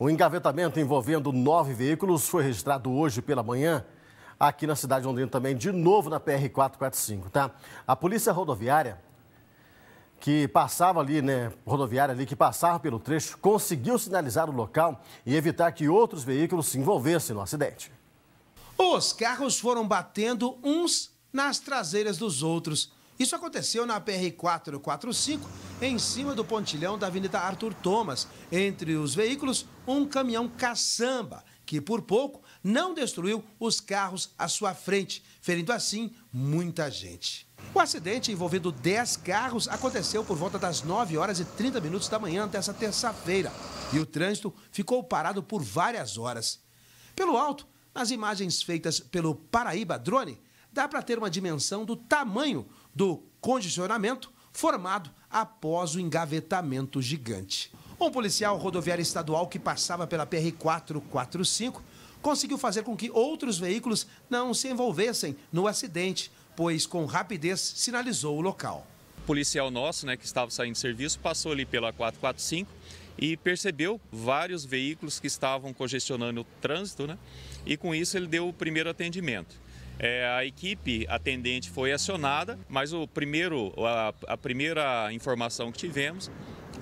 O engavetamento envolvendo nove veículos foi registrado hoje pela manhã aqui na cidade de Londrina também, de novo na PR-445, tá? A polícia rodoviária que passava ali, né, rodoviária ali, que passava pelo trecho, conseguiu sinalizar o local e evitar que outros veículos se envolvessem no acidente. Os carros foram batendo uns nas traseiras dos outros isso aconteceu na PR-445, em cima do pontilhão da Avenida Arthur Thomas. Entre os veículos, um caminhão caçamba, que por pouco não destruiu os carros à sua frente, ferindo assim muita gente. O acidente envolvendo 10 carros aconteceu por volta das 9 horas e 30 minutos da manhã dessa terça-feira e o trânsito ficou parado por várias horas. Pelo alto, nas imagens feitas pelo Paraíba Drone, dá para ter uma dimensão do tamanho do condicionamento formado após o engavetamento gigante. Um policial rodoviário estadual que passava pela PR-445 conseguiu fazer com que outros veículos não se envolvessem no acidente, pois com rapidez sinalizou o local. O policial nosso, né, que estava saindo de serviço, passou ali pela 445 e percebeu vários veículos que estavam congestionando o trânsito, né? E com isso ele deu o primeiro atendimento. É, a equipe atendente foi acionada, mas o primeiro, a, a primeira informação que tivemos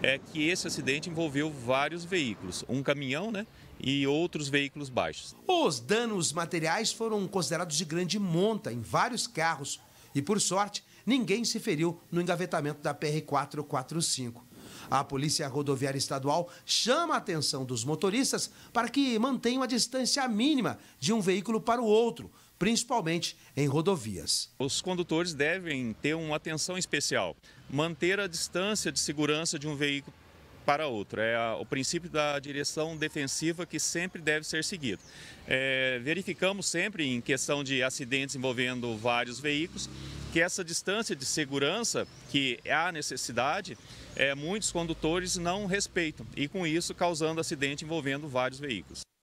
é que esse acidente envolveu vários veículos, um caminhão, né? e outros veículos baixos. Os danos materiais foram considerados de grande monta em vários carros e, por sorte, ninguém se feriu no engavetamento da PR-445. A Polícia Rodoviária Estadual chama a atenção dos motoristas para que mantenham a distância mínima de um veículo para o outro, principalmente em rodovias. Os condutores devem ter uma atenção especial, manter a distância de segurança de um veículo para outro. É a, o princípio da direção defensiva que sempre deve ser seguido. É, verificamos sempre, em questão de acidentes envolvendo vários veículos, que essa distância de segurança que há necessidade, é, muitos condutores não respeitam e com isso causando acidente envolvendo vários veículos.